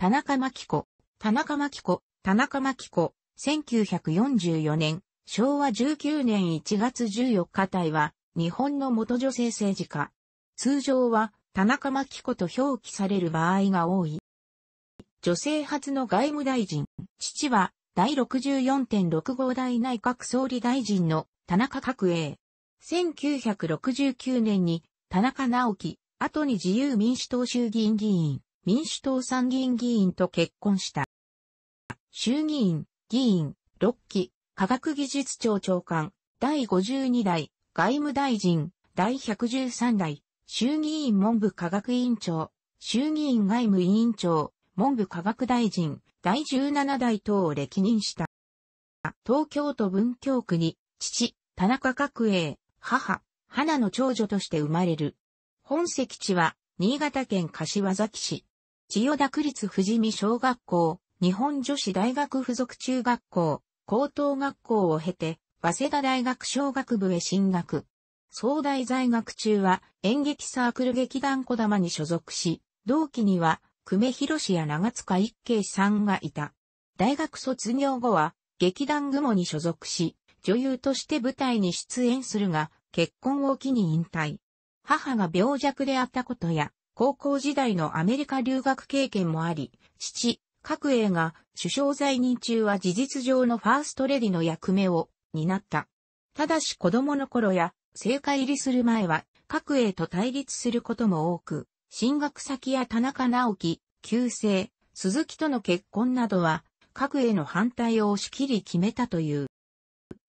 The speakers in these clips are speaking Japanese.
田中真子、田中真子、田中真子、1944年、昭和19年1月14日体は、日本の元女性政治家。通常は、田中真子と表記される場合が多い。女性初の外務大臣、父は、第64.65代内閣総理大臣の田中角栄。1969年に、田中直樹、後に自由民主党衆議院議員。民主党参議院議員と結婚した。衆議院、議員、6期、科学技術庁長官、第52代、外務大臣、第113代、衆議院文部科学委員長、衆議院外務委員長、文部科学大臣、第17代等を歴任した。東京都文京区に、父、田中角栄、母、花の長女として生まれる。本籍地は、新潟県柏崎市。千代田区立富士見小学校、日本女子大学附属中学校、高等学校を経て、早稲田大学小学部へ進学。総大在学中は演劇サークル劇団小玉に所属し、同期には久米博や長塚一慶さんがいた。大学卒業後は劇団雲に所属し、女優として舞台に出演するが、結婚を機に引退。母が病弱であったことや、高校時代のアメリカ留学経験もあり、父、角栄が首相在任中は事実上のファーストレディの役目を担った。ただし子供の頃や政界入りする前は各栄と対立することも多く、進学先や田中直樹、旧姓、鈴木との結婚などは、各英の反対を押し切り決めたという。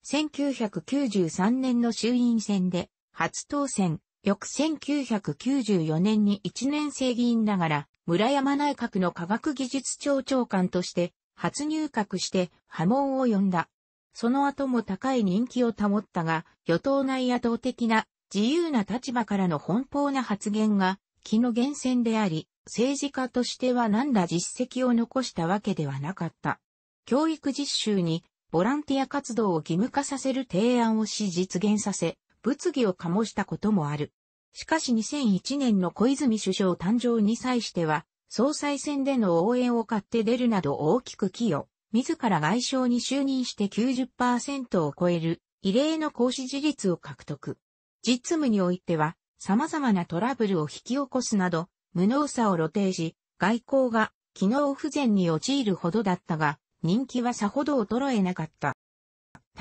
1993年の衆院選で初当選、翌1994年に1年生議員ながら、村山内閣の科学技術庁長官として初入閣して波紋を呼んだ。その後も高い人気を保ったが、与党内野党的な自由な立場からの奔放な発言が気の源泉であり、政治家としては何ら実績を残したわけではなかった。教育実習にボランティア活動を義務化させる提案をし実現させ、物議を醸したこともある。しかし2001年の小泉首相誕生に際しては、総裁選での応援を買って出るなど大きく寄与、自ら外相に就任して90%を超える異例の行使事実を獲得。実務においては、様々なトラブルを引き起こすなど、無能さを露呈し、外交が機能不全に陥るほどだったが、人気はさほど衰えなかった。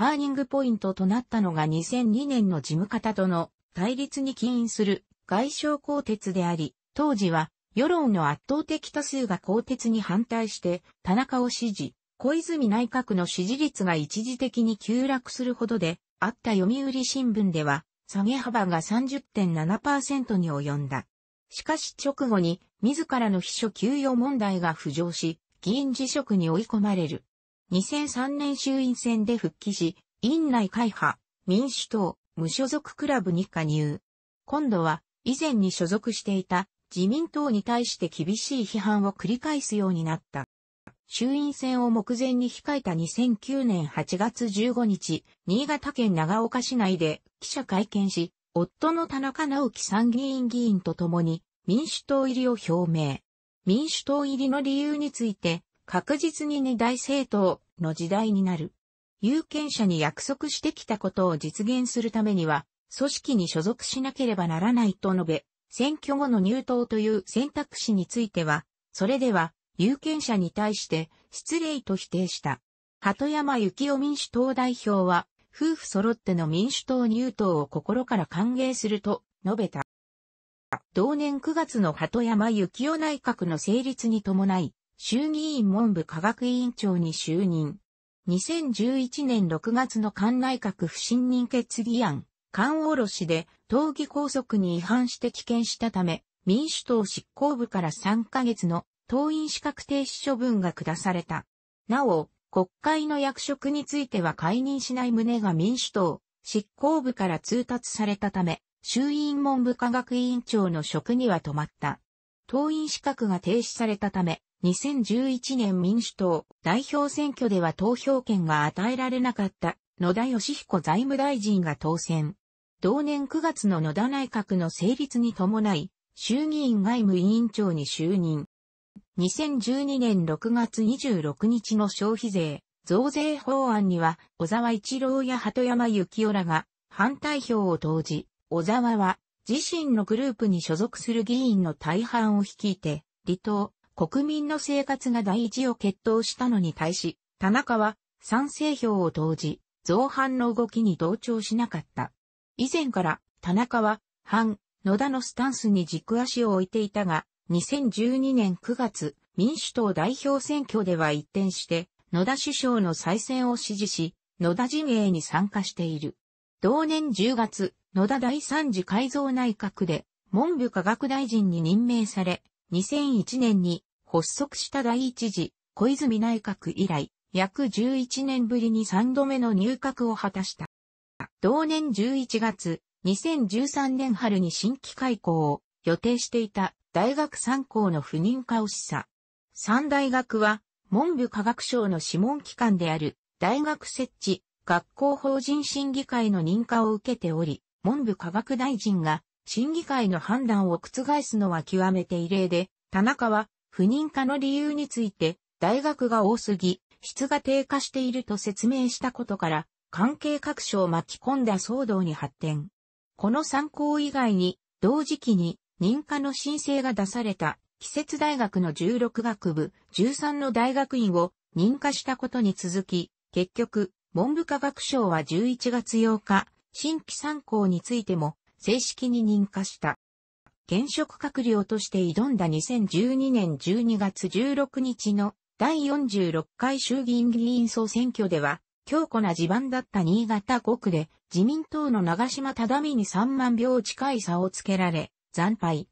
ターニングポイントとなったのが2002年の事務方との対立に起因する外相更鉄であり、当時は世論の圧倒的多数が更迭に反対して田中を支持、小泉内閣の支持率が一時的に急落するほどであった読売新聞では下げ幅が30.7%に及んだ。しかし直後に自らの秘書給与問題が浮上し、議員辞職に追い込まれる。2003年衆院選で復帰し、院内会派、民主党、無所属クラブに加入。今度は、以前に所属していた自民党に対して厳しい批判を繰り返すようになった。衆院選を目前に控えた2009年8月15日、新潟県長岡市内で記者会見し、夫の田中直樹参議院議員と共に民主党入りを表明。民主党入りの理由について、確実に二大政党の時代になる。有権者に約束してきたことを実現するためには、組織に所属しなければならないと述べ、選挙後の入党という選択肢については、それでは有権者に対して失礼と否定した。鳩山幸夫民主党代表は、夫婦揃っての民主党入党を心から歓迎すると述べた。同年9月の鳩山幸夫内閣の成立に伴い、衆議院文部科学委員長に就任。2011年6月の菅内閣不信任決議案、菅おろしで、党議拘束に違反して棄権したため、民主党執行部から3ヶ月の党員資格停止処分が下された。なお、国会の役職については解任しない旨が民主党執行部から通達されたため、衆院文部科学委員長の職には止まった。党員資格が停止されたため、2011年民主党代表選挙では投票権が与えられなかった野田義彦財務大臣が当選。同年9月の野田内閣の成立に伴い、衆議院外務委員長に就任。2012年6月26日の消費税増税法案には、小沢一郎や鳩山幸男らが反対票を投じ、小沢は自身のグループに所属する議員の大半を率いて、離党、国民の生活が第一を決闘したのに対し、田中は賛成票を投じ、造反の動きに同調しなかった。以前から田中は反野田のスタンスに軸足を置いていたが、2012年9月、民主党代表選挙では一転して、野田首相の再選を支持し、野田陣営に参加している。同年10月、野田第三次改造内閣で、文部科学大臣に任命され、2001年に発足した第一次小泉内閣以来、約11年ぶりに3度目の入閣を果たした。同年11月、2013年春に新規開校を予定していた大学3校の不認可を示唆。三大学は文部科学省の諮問機関である大学設置学校法人審議会の認可を受けており、文部科学大臣が審議会の判断を覆すのは極めて異例で、田中は不認可の理由について、大学が多すぎ、質が低下していると説明したことから、関係各所を巻き込んだ騒動に発展。この参考以外に、同時期に認可の申請が出された、季節大学の16学部、13の大学院を認可したことに続き、結局、文部科学省は11月8日、新規参考についても正式に認可した。現職閣僚として挑んだ2012年12月16日の第46回衆議院議員総選挙では、強固な地盤だった新潟5区で自民党の長島忠美に3万票近い差をつけられ、惨敗。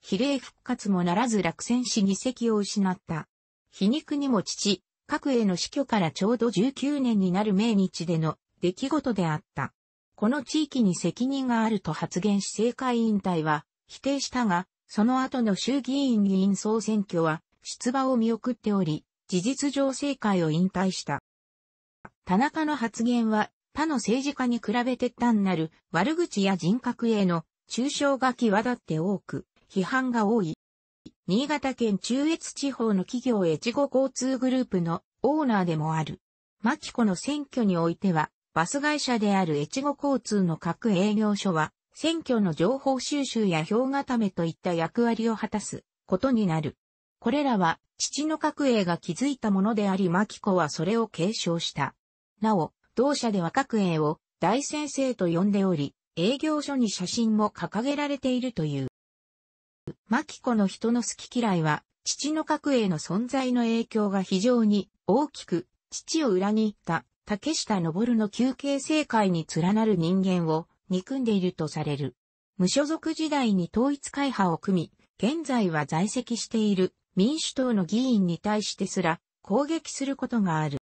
比例復活もならず落選し議席を失った。皮肉にも父、各への死去からちょうど19年になる命日での出来事であった。この地域に責任があると発言し政界引退は否定したが、その後の衆議院議員総選挙は出馬を見送っており、事実上政界を引退した。田中の発言は他の政治家に比べて単なる悪口や人格への中傷が際立って多く、批判が多い。新潟県中越地方の企業越後交通グループのオーナーでもある。牧子の選挙においては、バス会社である越後交通の各営業所は、選挙の情報収集や票固めといった役割を果たすことになる。これらは父の角栄が築いたものであり牧子はそれを継承した。なお、同社では角栄を大先生と呼んでおり、営業所に写真も掲げられているという。牧子の人の好き嫌いは、父の角栄の存在の影響が非常に大きく、父を裏切った竹下登の休憩正界に連なる人間を憎んでいるとされる。無所属時代に統一会派を組み、現在は在籍している民主党の議員に対してすら攻撃することがある。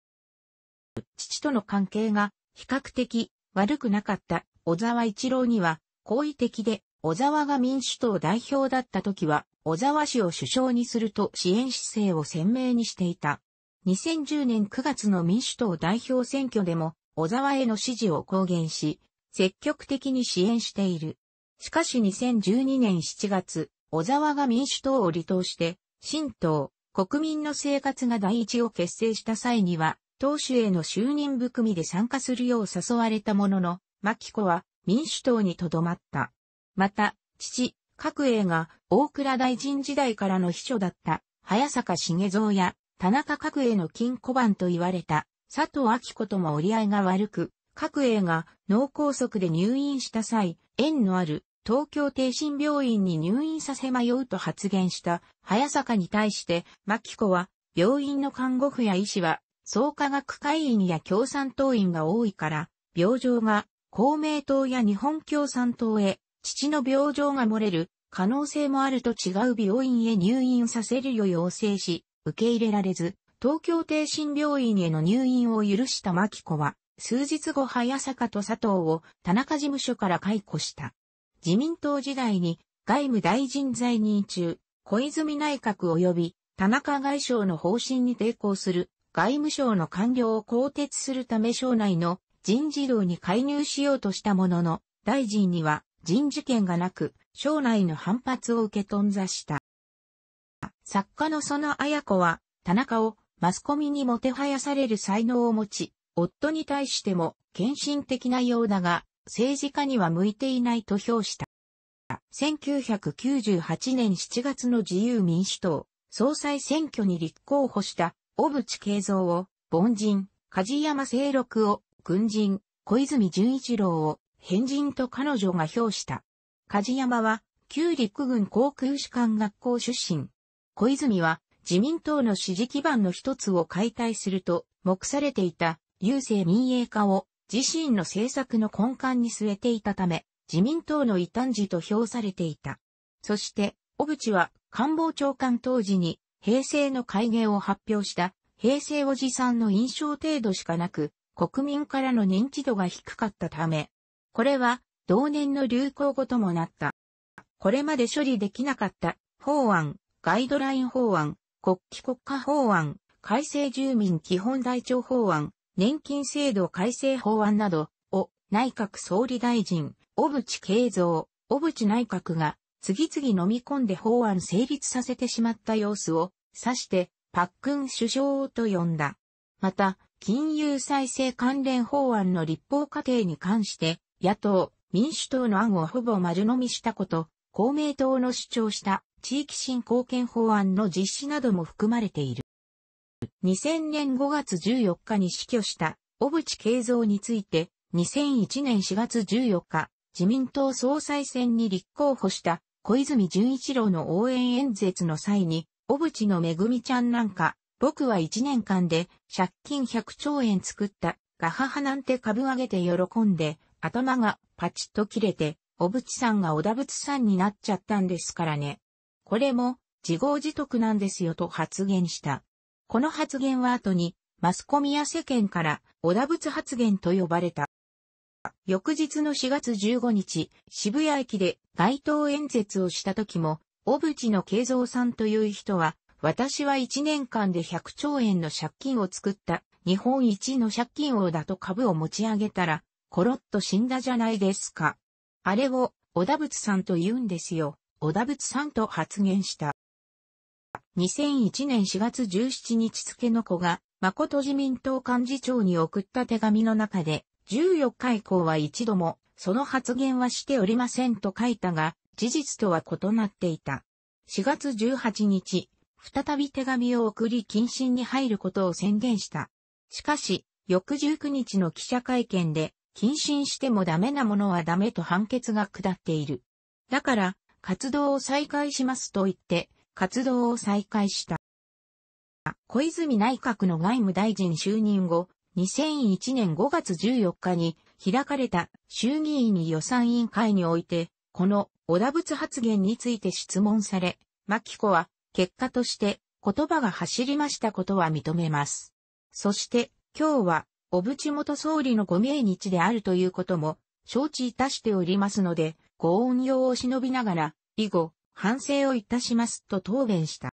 父との関係が比較的悪くなかった小沢一郎には好意的で小沢が民主党代表だった時は小沢氏を首相にすると支援姿勢を鮮明にしていた。2010年9月の民主党代表選挙でも小沢への支持を公言し、積極的に支援している。しかし2012年7月、小沢が民主党を離党して、新党、国民の生活が第一を結成した際には、党首への就任含みで参加するよう誘われたものの、牧子は民主党にとどまった。また、父、角栄が大倉大臣時代からの秘書だった早坂茂蔵や田中角栄の金庫番と言われた佐藤明子とも折り合いが悪く、各栄が脳梗塞で入院した際、縁のある東京帝心病院に入院させ迷うと発言した早坂に対して、牧子は、病院の看護婦や医師は、創価学会員や共産党員が多いから、病状が公明党や日本共産党へ、父の病状が漏れる可能性もあると違う病院へ入院させるよう要請し、受け入れられず、東京帝心病院への入院を許した牧子は、数日後早坂と佐藤を田中事務所から解雇した。自民党時代に外務大臣在任中、小泉内閣及び田中外相の方針に抵抗する外務省の官僚を更迭するため省内の人事道に介入しようとしたものの、大臣には人事権がなく、省内の反発を受け頓挫した。作家の園綾子は、田中をマスコミにもてはやされる才能を持ち、夫に対しても献身的なようだが、政治家には向いていないと評した。1998年7月の自由民主党総裁選挙に立候補した小渕恵三を凡人、梶山清六を軍人、小泉純一郎を変人と彼女が評した。梶山は旧陸軍航空士官学校出身。小泉は自民党の支持基盤の一つを解体すると目されていた郵政民営化を自身の政策の根幹に据えていたため、自民党の異端児と評されていた。そして、小渕は官房長官当時に平成の改元を発表した平成おじさんの印象程度しかなく、国民からの認知度が低かったため、これは同年の流行語ともなった。これまで処理できなかった法案、ガイドライン法案、国旗国家法案、改正住民基本台帳法案、年金制度改正法案など、を内閣総理大臣、小渕恵三、小渕内閣が次々飲み込んで法案成立させてしまった様子を指してパックン首相と呼んだ。また、金融再生関連法案の立法過程に関して、野党、民主党の案をほぼ丸飲みしたこと、公明党の主張した地域振興権法案の実施なども含まれている。2000年5月14日に死去した小渕恵三について、2001年4月14日、自民党総裁選に立候補した小泉純一郎の応援演説の際に、小渕のめぐみちゃんなんか、僕は1年間で借金100兆円作った、ガハハなんて株上げて喜んで、頭がパチッと切れて、小渕さんが小田仏さんになっちゃったんですからね。これも自業自得なんですよと発言した。この発言は後に、マスコミや世間から、小田仏発言と呼ばれた。翌日の4月15日、渋谷駅で街頭演説をした時も、小渕の慶三さんという人は、私は1年間で100兆円の借金を作った、日本一の借金王だと株を持ち上げたら、コロッと死んだじゃないですか。あれを、小田仏さんと言うんですよ。小田仏さんと発言した。2001年4月17日付の子が、誠自民党幹事長に送った手紙の中で、14日以降は一度も、その発言はしておりませんと書いたが、事実とは異なっていた。4月18日、再び手紙を送り謹慎に入ることを宣言した。しかし、翌19日の記者会見で、謹慎してもダメなものはダメと判決が下っている。だから、活動を再開しますと言って、活動を再開した。小泉内閣の外務大臣就任後、2001年5月14日に開かれた衆議院予算委員会において、この小田仏発言について質問され、牧子は結果として言葉が走りましたことは認めます。そして今日は小渕元総理のご命日であるということも承知いたしておりますので、ご恩用を忍びながら、以後、反省をいたしますと答弁した。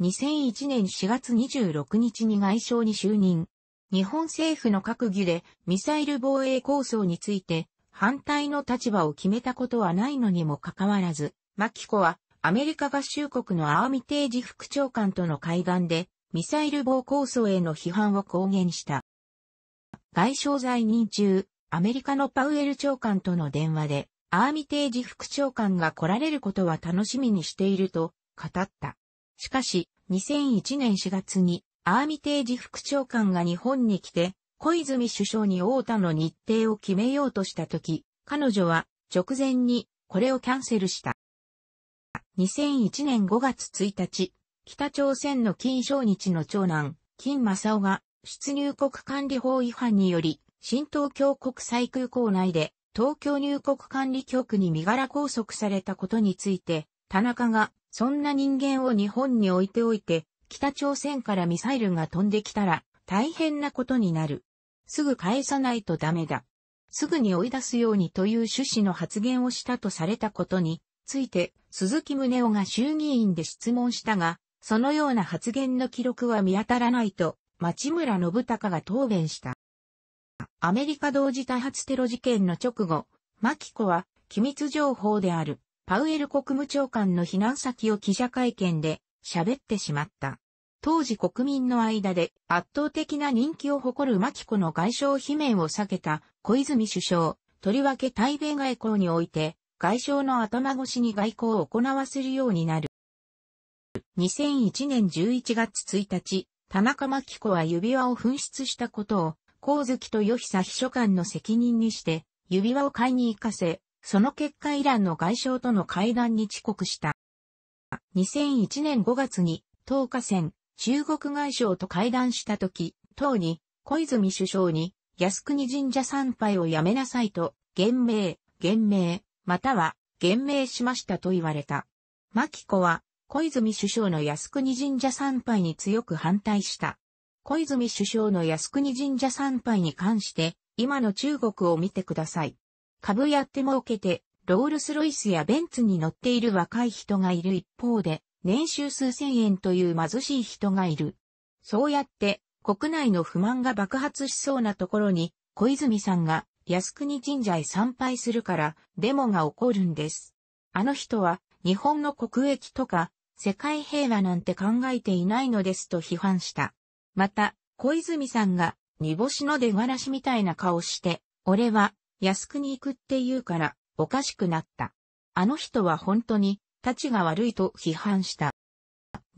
2001年4月26日に外相に就任。日本政府の閣議でミサイル防衛構想について反対の立場を決めたことはないのにもかかわらず、マキコはアメリカ合衆国のアーミテージ副長官との会談でミサイル防構想への批判を公言した。外相在任中、アメリカのパウエル長官との電話で、アーミテージ副長官が来られることは楽しみにしていると語った。しかし、2001年4月にアーミテージ副長官が日本に来て、小泉首相に大田の日程を決めようとしたとき、彼女は直前にこれをキャンセルした。2001年5月1日、北朝鮮の金正日の長男、金正夫が出入国管理法違反により、新東京国際空港内で東京入国管理局に身柄拘束されたことについて、田中が、そんな人間を日本に置いておいて、北朝鮮からミサイルが飛んできたら、大変なことになる。すぐ返さないとダメだ。すぐに追い出すようにという趣旨の発言をしたとされたことについて、鈴木宗男が衆議院で質問したが、そのような発言の記録は見当たらないと、町村信孝が答弁した。アメリカ同時多発テロ事件の直後、マキコは、機密情報である、パウエル国務長官の避難先を記者会見で喋ってしまった。当時国民の間で圧倒的な人気を誇るマキコの外相罷免を避けた小泉首相、とりわけ対米外交において、外相の頭越しに外交を行わせるようになる。2001年11月1日、田中真紀子は指輪を紛失したことを光月と与久秘書官の責任にして、指輪を買いに行かせ、その結果イランの外相との会談に遅刻した。2001年5月に、東下線、中国外相と会談した時、当に、小泉首相に、靖国神社参拝をやめなさいと、厳命、厳命、または、厳命しましたと言われた。牧子は、小泉首相の靖国神社参拝に強く反対した。小泉首相の靖国神社参拝に関して、今の中国を見てください。株やって儲けて、ロールスロイスやベンツに乗っている若い人がいる一方で、年収数千円という貧しい人がいる。そうやって、国内の不満が爆発しそうなところに、小泉さんが靖国神社へ参拝するから、デモが起こるんです。あの人は、日本の国益とか、世界平和なんて考えていないのですと批判した。また、小泉さんが、煮干しの出がらしみたいな顔して、俺は、安くに行くって言うから、おかしくなった。あの人は本当に、立ちが悪いと批判した。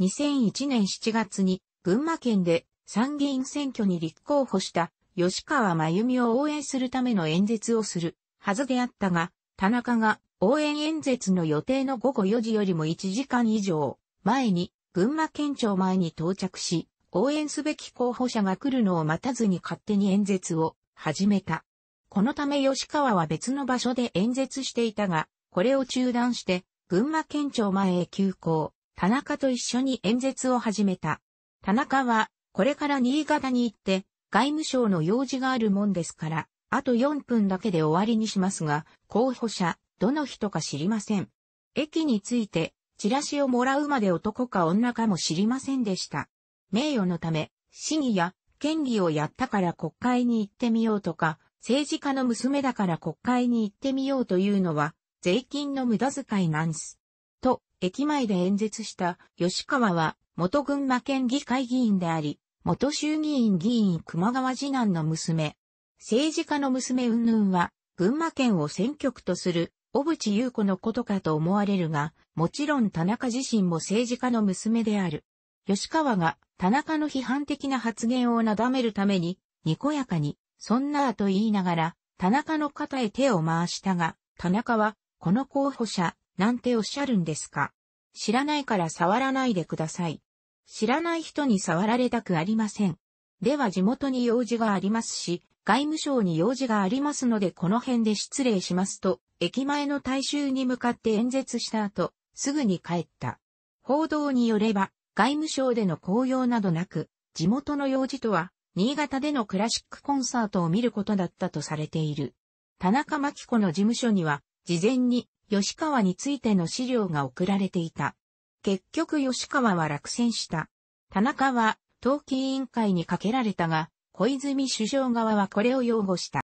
2001年7月に、群馬県で参議院選挙に立候補した吉川真由美を応援するための演説をするはずであったが、田中が応援演説の予定の午後4時よりも1時間以上前に群馬県庁前に到着し、応援すべき候補者が来るのを待たずに勝手に演説を始めた。このため吉川は別の場所で演説していたが、これを中断して、群馬県庁前へ急行、田中と一緒に演説を始めた。田中は、これから新潟に行って、外務省の用事があるもんですから、あと4分だけで終わりにしますが、候補者、どの人か知りません。駅について、チラシをもらうまで男か女かも知りませんでした。名誉のため、市議や県議をやったから国会に行ってみようとか、政治家の娘だから国会に行ってみようというのは、税金の無駄遣いなんす。と、駅前で演説した吉川は、元群馬県議会議員であり、元衆議院議員熊川次男の娘。政治家の娘云々は、群馬県を選挙区とする、小渕優子のことかと思われるが、もちろん田中自身も政治家の娘である。吉川が田中の批判的な発言をなだめるために、にこやかに、そんなと言いながら、田中の肩へ手を回したが、田中は、この候補者、なんておっしゃるんですか。知らないから触らないでください。知らない人に触られたくありません。では地元に用事がありますし、外務省に用事がありますのでこの辺で失礼しますと、駅前の大衆に向かって演説した後、すぐに帰った。報道によれば、外務省での公用などなく、地元の用事とは、新潟でのクラシックコンサートを見ることだったとされている。田中真紀子の事務所には、事前に吉川についての資料が送られていた。結局吉川は落選した。田中は、冬季委員会にかけられたが、小泉首相側はこれを擁護した。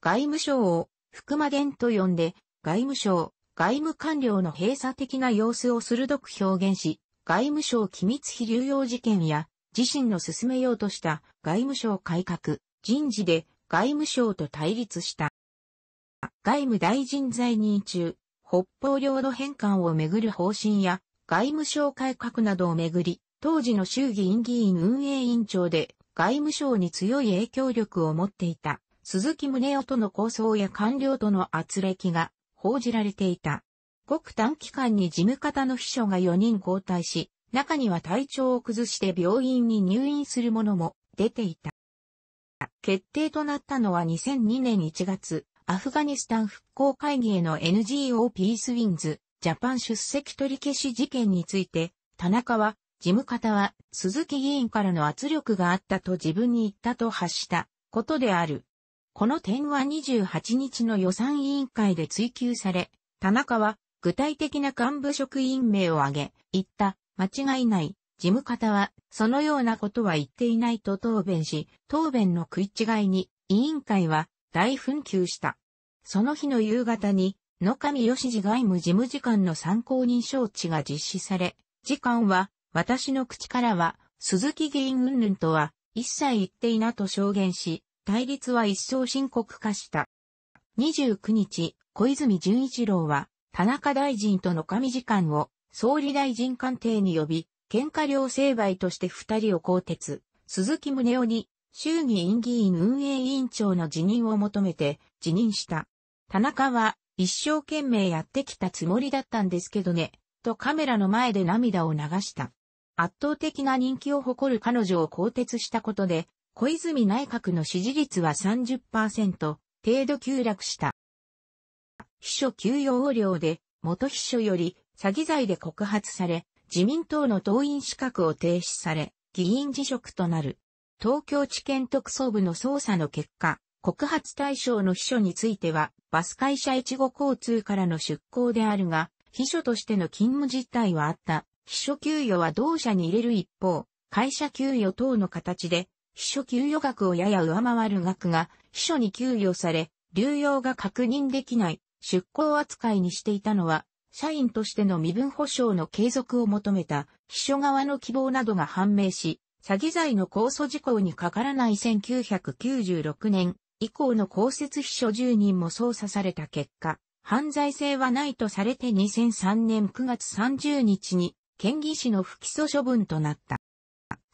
外務省を福間伝と呼んで、外務省、外務官僚の閉鎖的な様子を鋭く表現し、外務省機密費流用事件や、自身の進めようとした外務省改革、人事で外務省と対立した。外務大臣在任中、北方領土返還をめぐる方針や、外務省改革などをめぐり、当時の衆議院議員運営委員長で、外務省に強い影響力を持っていた、鈴木宗男との構想や官僚との圧力が報じられていた。ごく短期間に事務方の秘書が4人交代し、中には体調を崩して病院に入院する者も出ていた。決定となったのは2002年1月、アフガニスタン復興会議への NGO ピースウィンズ、ジャパン出席取り消し事件について、田中は、事務方は鈴木議員からの圧力があったと自分に言ったと発したことである。この点は28日の予算委員会で追及され、田中は具体的な幹部職員名を挙げ、言った、間違いない、事務方は、そのようなことは言っていないと答弁し、答弁の食い違いに、委員会は、大紛糾した。その日の夕方に、野上義次外務事務次官の参考人招致が実施され、次官は、私の口からは、鈴木議員云々とは、一切言っていなと証言し、対立は一層深刻化した。29日、小泉純一郎は、田中大臣との上次官を総理大臣官邸に呼び、喧嘩両成敗として二人を更迭、鈴木宗男に衆議院議員運営委員長の辞任を求めて辞任した。田中は一生懸命やってきたつもりだったんですけどね、とカメラの前で涙を流した。圧倒的な人気を誇る彼女を更迭したことで、小泉内閣の支持率は30%程度急落した。秘書給与横領で、元秘書より詐欺罪で告発され、自民党の党員資格を停止され、議員辞職となる。東京地検特捜部の捜査の結果、告発対象の秘書については、バス会社一号交通からの出向であるが、秘書としての勤務実態はあった。秘書給与は同社に入れる一方、会社給与等の形で、秘書給与額をやや上回る額が、秘書に給与され、流用が確認できない出向扱いにしていたのは、社員としての身分保障の継続を求めた秘書側の希望などが判明し、詐欺罪の控訴事項にかからない1996年以降の公設秘書10人も捜査された結果、犯罪性はないとされて2003年9月30日に県議士の不起訴処分となった。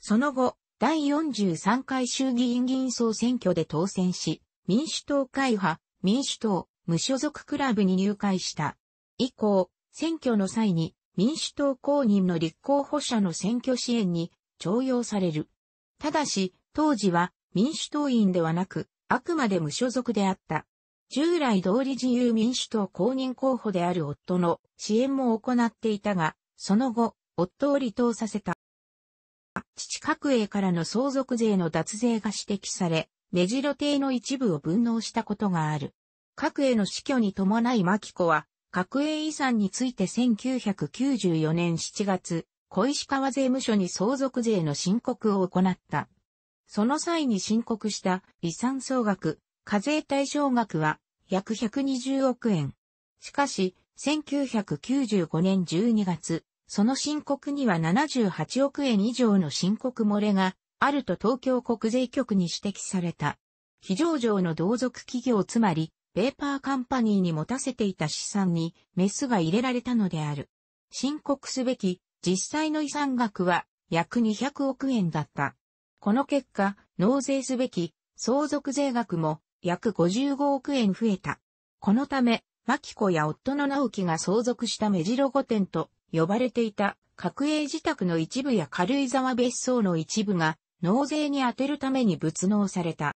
その後、第43回衆議院議員総選挙で当選し、民主党会派、民主党、無所属クラブに入会した。以降、選挙の際に民主党公認の立候補者の選挙支援に徴用される。ただし、当時は民主党員ではなく、あくまで無所属であった。従来通り自由民主党公認候補である夫の支援も行っていたが、その後、夫を離党させた。父角栄からの相続税の脱税が指摘され、目白邸の一部を分納したことがある。核への死去に伴い牧子は、核営遺産について1994年7月、小石川税務署に相続税の申告を行った。その際に申告した遺産総額、課税対象額は約120億円。しかし、1995年12月、その申告には78億円以上の申告漏れがあると東京国税局に指摘された。非上の同族企業つまりペーパーカンパニーに持たせていた資産にメスが入れられたのである。申告すべき実際の遺産額は約200億円だった。この結果、納税すべき相続税額も約55億円増えた。このため、マキコや夫の直樹が相続した目白御殿と呼ばれていた各営自宅の一部や軽井沢別荘の一部が納税に充てるために仏納された。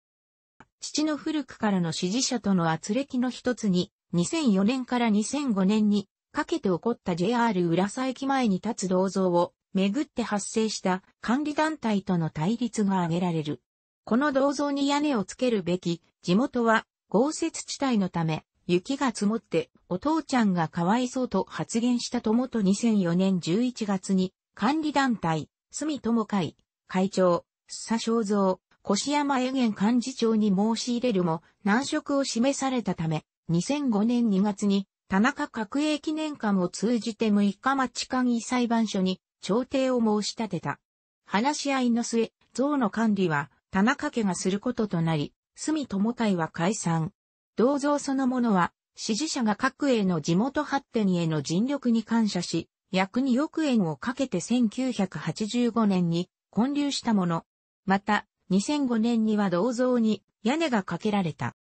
父の古くからの支持者との圧力の一つに、2004年から2005年にかけて起こった JR 浦佐駅前に立つ銅像をめぐって発生した管理団体との対立が挙げられる。この銅像に屋根をつけるべき地元は豪雪地帯のため雪が積もってお父ちゃんがかわいそうと発言したともと2004年11月に管理団体、住友会、会長、須佐正蔵、越山永元幹事長に申し入れるも難色を示されたため、2005年2月に田中角栄記念館を通じて6日町会議裁判所に調停を申し立てた。話し合いの末、像の管理は田中家がすることとなり、住友会は解散。銅像そのものは、支持者が各営の地元発展への尽力に感謝し、約2億円をかけて1985年に建立したもの。また、2005年には銅像に屋根がかけられた。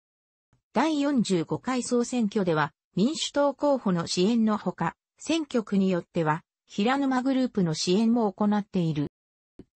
第45回総選挙では民主党候補の支援のほか、選挙区によっては平沼グループの支援も行っている。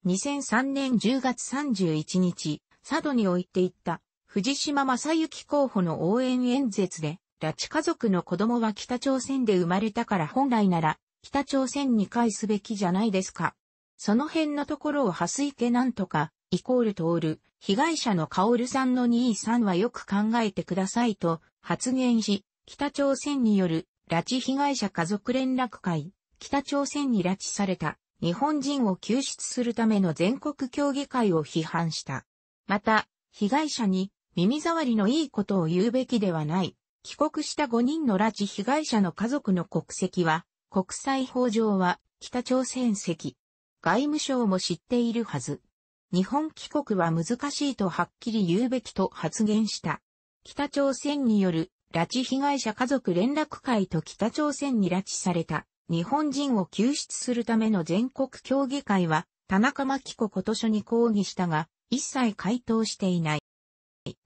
2003年10月31日、佐渡に置いていった藤島正幸候補の応援演説で、拉致家族の子供は北朝鮮で生まれたから本来なら北朝鮮に返すべきじゃないですか。その辺のところを蓮池なんとかイコール通る、被害者のカオルさんの2位3はよく考えてくださいと発言し、北朝鮮による拉致被害者家族連絡会、北朝鮮に拉致された日本人を救出するための全国協議会を批判した。また、被害者に耳障りのいいことを言うべきではない。帰国した5人の拉致被害者の家族の国籍は、国際法上は北朝鮮籍。外務省も知っているはず。日本帰国は難しいとはっきり言うべきと発言した。北朝鮮による拉致被害者家族連絡会と北朝鮮に拉致された日本人を救出するための全国協議会は田中真紀子こと書に抗議したが一切回答していない。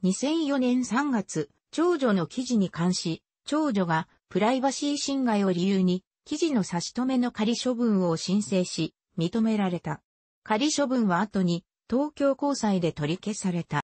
2004年3月、長女の記事に関し、長女がプライバシー侵害を理由に記事の差し止めの仮処分を申請し、認められた。仮処分は後に東京高裁で取り消された。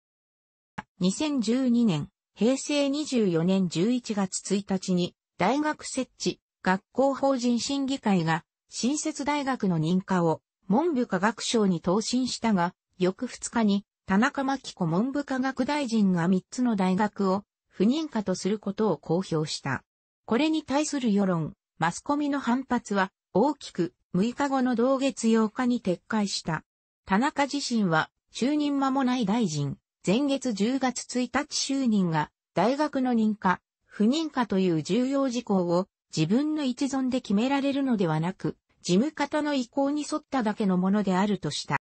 2012年、平成24年11月1日に、大学設置、学校法人審議会が、新設大学の認可を、文部科学省に答申したが、翌2日に、田中真紀子文部科学大臣が3つの大学を、不認可とすることを公表した。これに対する世論、マスコミの反発は、大きく、6日後の同月8日に撤回した。田中自身は、就任間もない大臣、前月10月1日就任が、大学の認可、不認可という重要事項を、自分の一存で決められるのではなく、事務方の意向に沿っただけのものであるとした。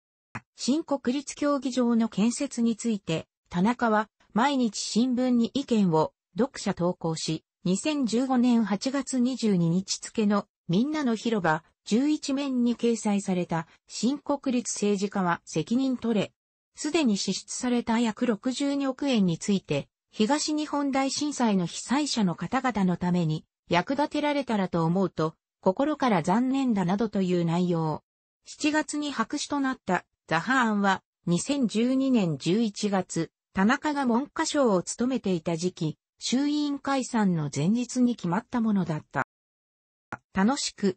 新国立競技場の建設について、田中は毎日新聞に意見を読者投稿し、2015年8月22日付のみんなの広場11面に掲載された新国立政治家は責任取れ。すでに支出された約62億円について、東日本大震災の被災者の方々のために役立てられたらと思うと、心から残念だなどという内容。7月に白紙となったザハ案は、2012年11月、田中が文科省を務めていた時期、衆院解散の前日に決まったものだった。楽しく、